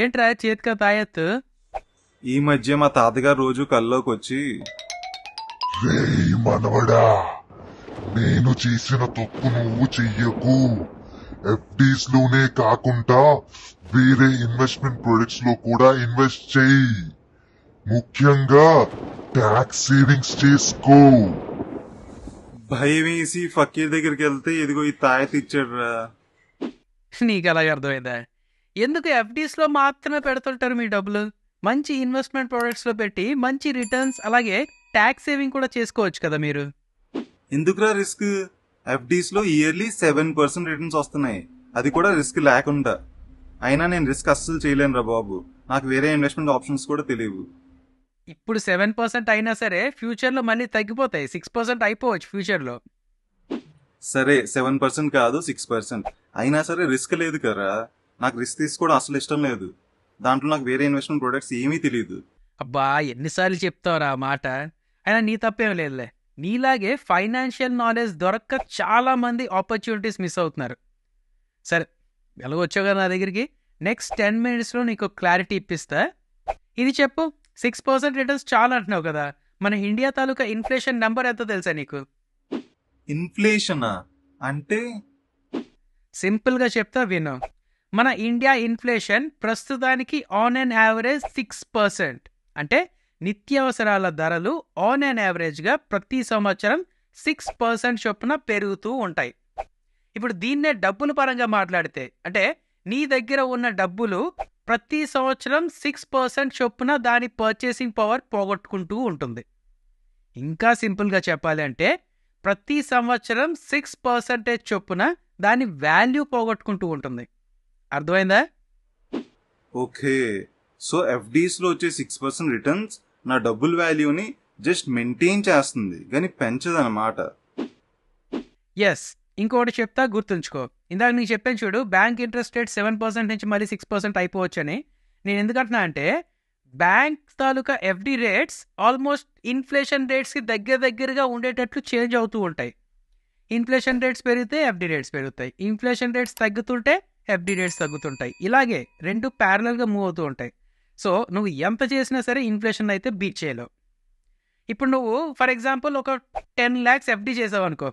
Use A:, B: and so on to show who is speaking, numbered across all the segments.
A: ఏంట్రా చేతికి తాయత్ ఈ మధ్య మా తాతగారు రోజు కల్లోకి వచ్చి మనవడా నేను చేసిన తప్పు నువ్వు చెయ్యకు ఎఫ్డీస్ లోనే కాకుండా వేరే ఇన్వెస్ట్మెంట్ ప్రొడక్ట్స్ లో కూడా ఇన్వెస్ట్ చెయ్యి ముఖ్యంగా ట్యాక్స్ సేవింగ్స్ చేసుకో భయం వేసి ఫకీర్ దగ్గరికి వెళ్తే ఇదిగో ఈ తాయత్ ఇచ్చాడు రా
B: నీకు అలాగే అర్థమైందా ఎందుకు ఎఫ్డీస్లో మాత్రమే పెడుతుంటారు మీ డబ్బులు మంచి ఇన్వెస్ట్మెంట్ ప్రొడక్ట్స్లో పెట్టి మంచి రిటర్న్స్ అలాగే ట్యాక్స్ సేవింగ్ కూడా చేసుకోవచ్చు కదా మీరు
A: ఎందుకురా రిస్క్ ఎఫ్డీస్లో ఇయర్లీ సెవెన్ పర్సెంట్ రిటర్న్స్ వస్తున్నాయి అది కూడా రిస్క్ లేకుండా అయినా నేను రిస్క్ అస్సలు చేయలేను రా బాబు నాకు వేరే ఇన్వెస్ట్మెంట్ ఆప్షన్స్ కూడా తెలియవు
B: ఇప్పుడు సెవెన్ పర్సెంట్ అయినా సరే ఫ్యూచర్లో మళ్ళీ తగ్గిపోతాయి సిక్స్ పర్సెంట్ అయిపోవచ్చు ఫ్యూచర్లో
A: సరే సెవెన్ పర్సెంట్ కాదు సిక్స్ పర్సెంట్ అయినా సరే రిస్క్ లేదు కదా నాకు రిస్క్ తీసుకోవడం అసలు ఇష్టం లేదు దాంట్లో నాకు వేరే ఇన్వెస్ట్మెంట్ ప్రొడక్ట్స్ ఏమీ తెలియదు
B: అబ్బా ఎన్నిసార్లు రా మాట అయినా నీ తప్పేం లేదులే నీలాగే ఫైనాన్షియల్ నాలెడ్జ్ దొరక్క చాలామంది ఆపర్చునిటీస్ మిస్ అవుతున్నారు సరే వచ్చావు కదా నా దగ్గరికి నెక్స్ట్ టెన్ మినిట్స్లో నీకు క్లారిటీ ఇప్పిస్తా ఇది చెప్పు సిక్స్ పర్సెంట్ రిటర్న్స్ చాలా అంటున్నావు కదా మన ఇండియా తాలూకా ఇన్ఫ్లేషన్ నెంబర్ ఎంతో తెలుసా నీకు ఇన్ఫ్లేషనా అంటే సింపుల్గా చెప్తా విను మన ఇండియా ఇన్ఫ్లేషన్ ప్రస్తుతానికి on an average six percent అంటే నిత్యావసరాల ధరలు ఆన్ అన్ యావరేజ్గా ప్రతి సంవత్సరం సిక్స్ పర్సెంట్ చొప్పున పెరుగుతూ ఉంటాయి ఇప్పుడు దీన్నే డబ్బుల పరంగా మాట్లాడితే అంటే నీ దగ్గర ఉన్న డబ్బులు ప్రతి సంవత్సరం సిక్స్ పర్సెంట్ చొప్పున దాని పర్చేసింగ్ పవర్ పోగొట్టుకుంటూ ఉంటుంది ఇంకా సింపుల్గా చెప్పాలి అంటే ప్రతి సంవత్సరం సిక్స్ పర్సెంటేజ్ చొప్పున దాని వాల్యూ పోగొట్టుకుంటూ ఉంటుంది అర్థమైందా
A: ఓకే సో ఎఫ్డీస్ లో వచ్చే సిక్స్ పర్సెంట్ రిటర్న్స్ నా డబ్బుల్ వాల్యూని జస్ట్ మెయింటైన్ చేస్తుంది కానీ అనమాట
B: ఎస్ ఇంకోటి చెప్తా గుర్తుంచుకో ఇందాక నీకు చెప్పాను చూడు bank interest rate seven percent నుంచి మళ్ళీ సిక్స్ పర్సెంట్ అయిపోవచ్చు అని నేను ఎందుకంటున్నా అంటే బ్యాంక్ తాలూకా ఎఫ్డి రేట్స్ ఆల్మోస్ట్ ఇన్ఫ్లేషన్ రేట్స్కి దగ్గర దగ్గరగా ఉండేటట్లు చేంజ్ అవుతూ ఉంటాయి ఇన్ఫ్లేషన్ రేట్స్ పెరిగితే ఎఫ్డి రేట్స్ పెరుగుతాయి ఇన్ఫ్లేషన్ రేట్స్ తగ్గుతుంటే ఎఫ్డి రేట్స్ తగ్గుతుంటాయి ఇలాగే రెండు ప్యారలల్గా మూవ్ అవుతూ ఉంటాయి సో నువ్వు ఎంత చేసినా సరే ఇన్ఫ్లేషన్ అయితే బీట్ చేయలేవు ఇప్పుడు నువ్వు ఫర్ ఎగ్జాంపుల్ ఒక టెన్ ల్యాక్స్ ఎఫ్డి చేసావు అనుకో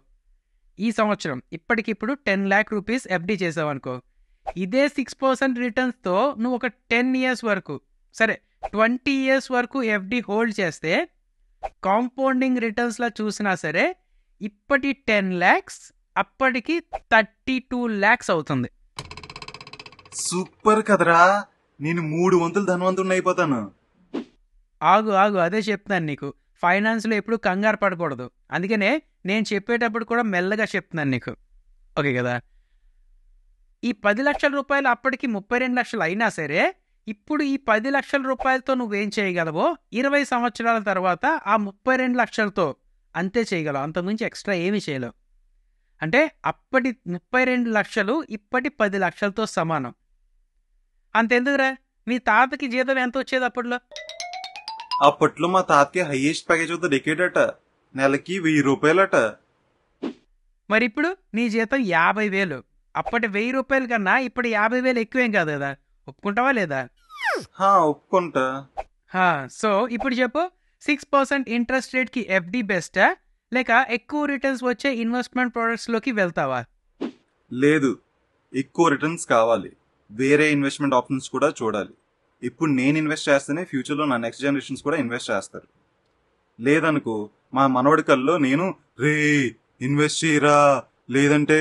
B: ఈ సంవత్సరం ఇప్పటికిప్పుడు టెన్ ల్యాక్ రూపీస్ ఎఫ్డి చేసావు అనుకో ఇదే సిక్స్ పర్సెంట్ రిటర్న్స్తో నువ్వు ఒక టెన్ ఇయర్స్ వరకు సరే ట్వంటీ ఇయర్స్ వరకు ఎఫ్డి హోల్డ్ చేస్తే కాంపౌండింగ్ రిటర్న్స్లో చూసినా సరే ఇప్పటి టెన్ ల్యాక్స్ అప్పటికి థర్టీ టూ ల్యాక్స్ అవుతుంది సూపర్ కదరా నేను మూడు వంతులు ధనవంతుడిని అయిపోతాను ఆగు ఆగు అదే చెప్తున్నాను నీకు ఫైనాన్స్లో ఎప్పుడు కంగారు పడకూడదు అందుకనే నేను చెప్పేటప్పుడు కూడా మెల్లగా చెప్తున్నాను నీకు ఓకే కదా ఈ పది లక్షల రూపాయలు అప్పటికి ముప్పై రెండు లక్షలు అయినా సరే ఇప్పుడు ఈ పది లక్షల రూపాయలతో నువ్వేం చేయగలవో ఇరవై సంవత్సరాల తర్వాత ఆ ముప్పై రెండు లక్షలతో అంతే చేయగలవు అంతకుమించి ఎక్స్ట్రా ఏమీ చేయలేవు అంటే అప్పటి ముప్పై రెండు లక్షలు ఇప్పటి పది లక్షలతో సమానం అంతెందుకురా మీ తాతకి జీతం ఎంత వచ్చేది అప్పట్లో
A: అప్పట్లో మా తాతకి హైయెస్ట్ ప్యాకేజ్ వద్ద డెకేట్ అట నెలకి వెయ్యి రూపాయలట
B: మరి ఇప్పుడు నీ జీతం యాభై వేలు అప్పటి వెయ్యి రూపాయలు కన్నా ఇప్పుడు యాభై వేలు ఎక్కువేం కాదు కదా ఒప్పుకుంటావా లేదా ఒప్పుకుంటా సో ఇప్పుడు చెప్పు సిక్స్ పర్సెంట్ ఇంట్రెస్ట్ రేట్ కి ఎఫ్డి బెస్టా లేక ఎక్కువ రిటర్న్స్ వచ్చే ఇన్వెస్ట్మెంట్ ప్రొడక్ట్స్ లోకి వెళ్తావా
A: లేదు ఎక్కువ రిటర్న్స్ కావాలి వేరే ఇన్వెస్ట్మెంట్ ఆప్షన్స్ కూడా చూడాలి ఇప్పుడు నేను ఇన్వెస్ట్ చేస్తేనే ఫ్యూచర్లో నా నెక్స్ట్ జనరేషన్స్ కూడా ఇన్వెస్ట్ చేస్తారు లేదనుకో మా మనవడికల్లో నేను రే ఇన్వెస్ట్ చేయరా లేదంటే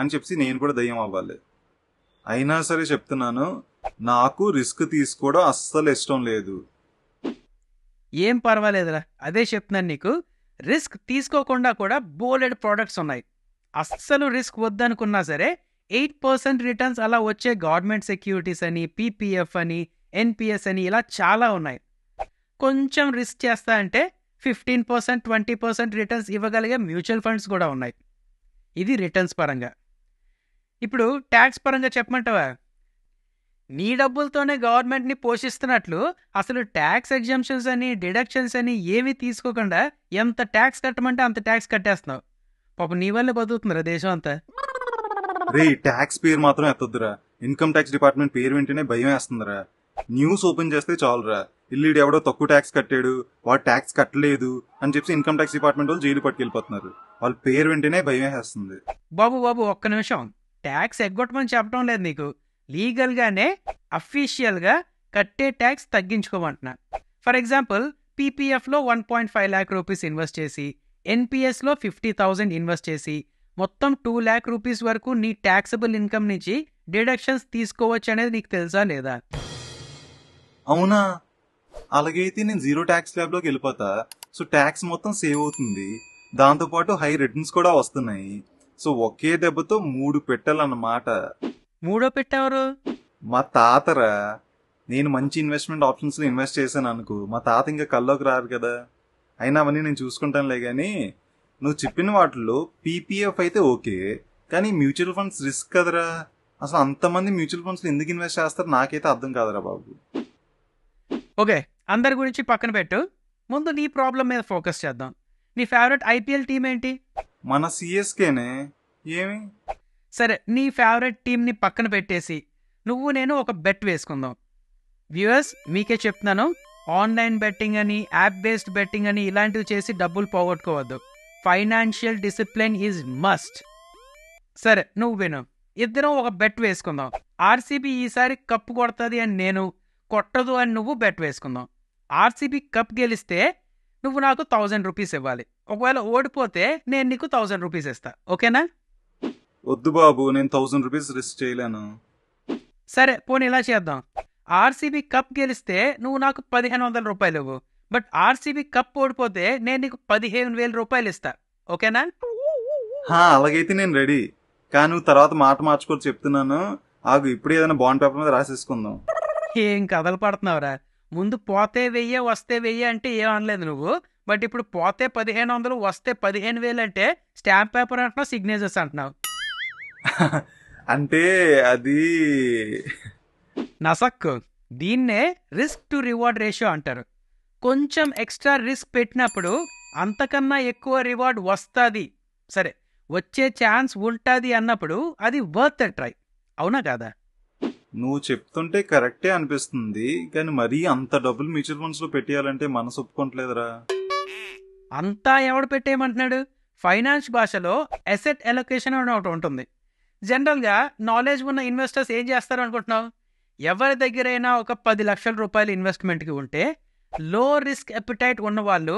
A: అని చెప్పి నేను కూడా దయ్యం అవ్వాలి అయినా సరే చెప్తున్నాను నాకు రిస్క్ తీసుకోవడం అస్సలు ఇష్టం లేదు
B: ఏం పర్వాలేదురా అదే చెప్తున్నాను నీకు రిస్క్ తీసుకోకుండా కూడా బోలెడ్ ప్రోడక్ట్స్ ఉన్నాయి అస్సలు రిస్క్ వద్దనుకున్నా సరే ఎయిట్ పర్సెంట్ రిటర్న్స్ అలా వచ్చే గవర్నమెంట్ సెక్యూరిటీస్ అని పీపీఎఫ్ అని ఎన్పిఎస్ అని ఇలా చాలా ఉన్నాయి కొంచెం రిస్క్ చేస్తా అంటే fifteen percent twenty percent returns ఇవ్వగలిగే మ్యూచువల్ ఫండ్స్ కూడా ఉన్నాయి ఇది రిటర్న్స్ పరంగా ఇప్పుడు ట్యాక్స్ పరంగా చెప్పమంటావా నీ డబ్బులతోనే గవర్నమెంట్ని పోషిస్తున్నట్లు అసలు ట్యాక్స్ ఎగ్జామ్షన్స్ అని డిడక్షన్స్ అని ఏమీ తీసుకోకుండా ఎంత ట్యాక్స్ కట్టమంటే అంత ట్యాక్స్ కట్టేస్తున్నావు పాపం నీ వల్ల బతుకుతుందిరా దేశం అంతా
A: రే ట్యాక్స్ పేరు మాత్రం ఎత్తద్దురా ఇన్కమ్ ట్యాక్స్ డిపార్ట్మెంట్ పేరు వెంటనే భయం వేస్తుందిరా న్యూస్ ఓపెన్ చేస్తే చాలురా ఇల్లుడు ఎవడో తక్కువ ట్యాక్స్ కట్టాడు వాడు ట్యాక్స్ కట్టలేదు అని చెప్పి ఇన్కమ్ ట్యాక్స్ డిపార్ట్మెంట్ వాళ్ళు జైలు పట్టుకెళ్ళిపోతున్నారు వాళ్ళ పేరు వెంటనే భయం వేస్తుంది
B: బాబు బాబు ఒక్క నిమిషం ట్యాక్స్ ఎగ్గొట్టమని చెప్పడం లేదు నీకు లీగల్ గానే అఫీషియల్ గా కట్టే ట్యాక్స్ తగ్గించుకోమంటున్నా ఫర్ ఎగ్జాంపుల్ పీపీఎఫ్ లో one point five lakh rupees invest చేసి ఎన్పిఎస్ లో ఫిఫ్టీ థౌసండ్ ఇన్వెస్ట్ చేసి మొత్తం టూ ల్యాక్ రూపీస్ వరకు నీ ట్యాక్సబుల్ ఇన్కమ్ నుంచి డిడక్షన్స్ తీసుకోవచ్చు అనేది నీకు తెలుసా లేదా
A: అవునా అలాగైతే నేను జీరో ట్యాక్స్ ల్యాబ్ లోకి వెళ్ళిపోతా సో ట్యాక్స్ మొత్తం సేవ్ అవుతుంది దాంతోపాటు హై రిటర్న్స్ కూడా వస్తున్నాయి సో ఒకే దెబ్బతో మూడు పెట్టాలన్నమాట మూడో పెట్టెవరు మా తాతరా నేను మంచి ఇన్వెస్ట్మెంట్ ఆప్షన్స్ లో ఇన్వెస్ట్ చేశాను అనుకో మా తాత ఇంకా కల్లోకి రారు కదా అయినా అవన్నీ నేను చూసుకుంటానులే కానీ నువ్వు చెప్పిన వాటిల్లో పీపీఎఫ్ అయితే ఓకే కానీ మ్యూచువల్ ఫండ్స్ రిస్క్ కదరా అసలు అంతమంది మ్యూచువల్ ఫండ్స్ ఎందుకు ఇన్వెస్ట్ చేస్తారు నాకైతే అర్థం కాదురా
B: బాబు ఓకే అందరి గురించి పక్కన పెట్టు ముందు నీ ప్రాబ్లం మీద ఫోకస్ చేద్దాం నీ ఫేవరెట్ ఐపీఎల్ టీం ఏంటి
A: మన సిఎస్కేనే
B: ఏమి సరే నీ ఫేవరెట్ టీంని పక్కన పెట్టేసి నువ్వు నేను ఒక బెట్ వేసుకుందాం వ్యూవర్స్ మీకే చెప్తున్నాను ఆన్లైన్ బెట్టింగ్ అని యాప్ బేస్డ్ బెట్టింగ్ అని ఇలాంటివి చేసి డబ్బులు పోగొట్టుకోవద్దు ఫైనాన్షియల్ డిసిప్లిన్ ఈజ్ మస్ట్ సరే నువ్వు విను ఇద్దరం ఒక బెట్ వేసుకుందాం ఆర్సీబీ ఈసారి కప్పు కొడుతుంది అని నేను కొట్టదు అని నువ్వు బెట్ వేసుకుందాం ఆర్సీబీ కప్ గెలిస్తే నువ్వు నాకు థౌజండ్ రూపీస్ ఇవ్వాలి ఒకవేళ ఓడిపోతే నేను నీకు థౌజండ్ రూపీస్ ఇస్తా ఓకేనా
A: వద్దు బాబు నేను థౌజండ్ రూపీస్ రిస్క్ చేయలేను
B: సరే పోనీ ఇలా చేద్దాం ఆర్సీబీ కప్ గెలిస్తే నువ్వు నాకు పదిహేను వందల రూపాయలు ఇవ్వు బట్ ఆర్సీబీ కప్ ఓడిపోతే నేను నీకు పదిహేను వేల రూపాయలు ఇస్తా ఓకేనా
A: అలాగైతే నేను రెడీ కానీ నువ్వు తర్వాత మాట మార్చుకోవచ్చు చెప్తున్నాను ఆగు ఇప్పుడు ఏదైనా బాండ్ పేపర్ మీద రాసేసుకుందాం
B: ఏం కథలు పడుతున్నావురా ముందు పోతే వెయ్యి వస్తే వెయ్యి అంటే ఏం అనలేదు నువ్వు బట్ ఇప్పుడు పోతే పదిహేను వందలు వస్తే పదిహేను వేలు అంటే స్టాంప్ పేపర్ అంటున్నావు సిగ్నేచర్స్ అంటున్నావు
A: అంటే అది నసక్కు
B: దీన్నే రిస్క్ టు రివార్డ్ రేషియో అంటారు కొంచెం ఎక్స్ట్రా రిస్క్ పెట్టినప్పుడు అంతకన్నా ఎక్కువ రివార్డ్ వస్తుంది సరే వచ్చే ఛాన్స్ ఉంటుంది అన్నప్పుడు అది వర్త్ ట్రై అవునా కాదా
A: నువ్వు చెప్తుంటే కరెక్టే అనిపిస్తుంది కానీ మరీ అంత డబ్బులు మ్యూచువల్ ఫండ్స్ లో పెట్టేయాలంటే మనసు ఒప్పుకోవట్లేదురా
B: అంతా ఎవడు పెట్టేయమంటున్నాడు ఫైనాన్స్ భాషలో అసెట్ ఎలొకేషన్ అని ఒకటి ఉంటుంది జనరల్గా నాలెడ్జ్ ఉన్న ఇన్వెస్టర్స్ ఏం చేస్తారు అనుకుంటున్నావు ఎవరి దగ్గరైనా ఒక పది లక్షల రూపాయలు ఇన్వెస్ట్మెంట్కి ఉంటే లో రిస్క్ ఎపిటైట్ ఉన్నవాళ్ళు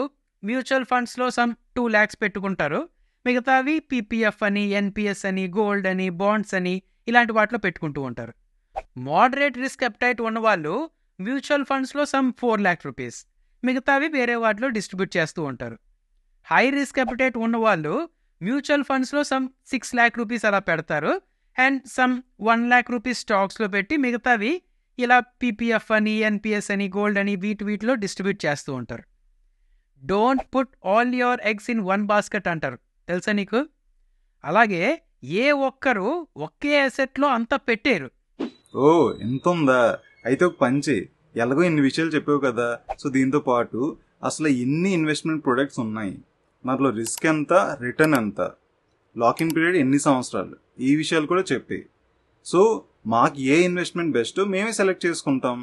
B: మ్యూచువల్ ఫండ్స్లో సమ్ టూ ల్యాక్స్ పెట్టుకుంటారు మిగతావి పీపీఎఫ్ అని ఎన్పిఎస్ అని గోల్డ్ అని బాండ్స్ అని ఇలాంటి వాటిలో పెట్టుకుంటూ ఉంటారు మోడరేట్ రిస్క్ ఎపిటైట్ ఉన్నవాళ్ళు మ్యూచువల్ ఫండ్స్లో సమ్ ఫోర్ ల్యాక్ రూపీస్ మిగతావి వేరే వాటిలో డిస్ట్రిబ్యూట్ చేస్తూ ఉంటారు హై రిస్క్ ఎపిటైట్ ఉన్నవాళ్ళు మ్యూచువల్ ఫండ్స్లో సమ్ సిక్స్ ల్యాక్ రూపీస్ అలా పెడతారు and some one lakh rupees స్టాక్స్లో పెట్టి మిగతావి ఇలా పీపీఎఫ్ అని ఎన్పిఎస్ అని గోల్డ్ అని వీటి వీటిలో డిస్ట్రిబ్యూట్ చేస్తూ ఉంటారు don't put all your eggs in one basket అంటారు తెలుసా నీకు అలాగే ఏ ఒక్కరు ఒకే అసెట్లో అంతా పెట్టారు
A: ఓ ఎంత ఉందా అయితే ఒక పంచి ఎలాగో ఇన్ని విషయాలు చెప్పావు కదా సో దీంతో పాటు అసలు ఎన్ని ఇన్వెస్ట్మెంట్ ప్రొడక్ట్స్ ఉన్నాయి దాంట్లో రిస్క్ ఎంత రిటర్న్ ఎంత లాకింగ్ పీరియడ్ ఎన్ని సంవత్సరాలు ఈ విషయాలు కూడా చెప్పి సో మాకు ఏ ఇన్వెస్ట్మెంట్ బెస్ట్ మేమే సెలెక్ట్ చేసుకుంటాం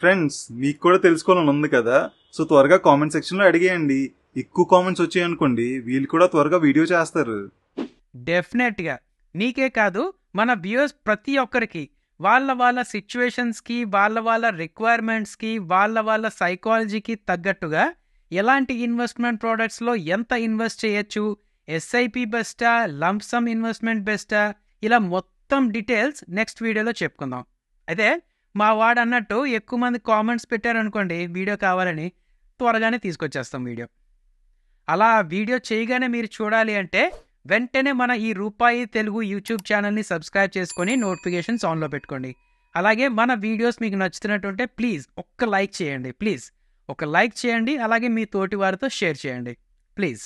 A: ఫ్రెండ్స్ మీకు కూడా తెలుసుకోవాలని ఉంది కదా సో త్వరగా కామెంట్ సెక్షన్లో అడిగేయండి ఎక్కువ కామెంట్స్ వచ్చాయనుకోండి వీళ్ళు కూడా త్వరగా వీడియో చేస్తారు
B: డెఫినెట్గా నీకే కాదు మన వ్యూస్ ప్రతి ఒక్కరికి వాళ్ళ వాళ్ళ సిచ్యువేషన్స్కి వాళ్ళ వాళ్ళ రిక్వైర్మెంట్స్కి వాళ్ళ వాళ్ళ సైకాలజీకి తగ్గట్టుగా ఎలాంటి ఇన్వెస్ట్మెంట్ ప్రోడక్ట్స్లో ఎంత ఇన్వెస్ట్ చేయొచ్చు ఎస్ఐపి బెస్టా లంప్సమ్ ఇన్వెస్ట్మెంట్ బెస్టా ఇలా మొత్తం మొత్తం డీటెయిల్స్ నెక్స్ట్ వీడియోలో చెప్పుకుందాం అయితే మా వాడు అన్నట్టు ఎక్కువ మంది కామెంట్స్ పెట్టారనుకోండి వీడియో కావాలని త్వరగానే తీసుకొచ్చేస్తాం వీడియో అలా వీడియో చేయగానే మీరు చూడాలి అంటే వెంటనే మన ఈ రూపాయి తెలుగు యూట్యూబ్ ఛానల్ని సబ్స్క్రైబ్ చేసుకొని నోటిఫికేషన్స్ ఆన్లో పెట్టుకోండి అలాగే మన వీడియోస్ మీకు నచ్చుతున్నట్టుంటే ప్లీజ్ ఒక్క లైక్ చేయండి ప్లీజ్ ఒక లైక్ చేయండి అలాగే మీ తోటి వారితో షేర్ చేయండి ప్లీజ్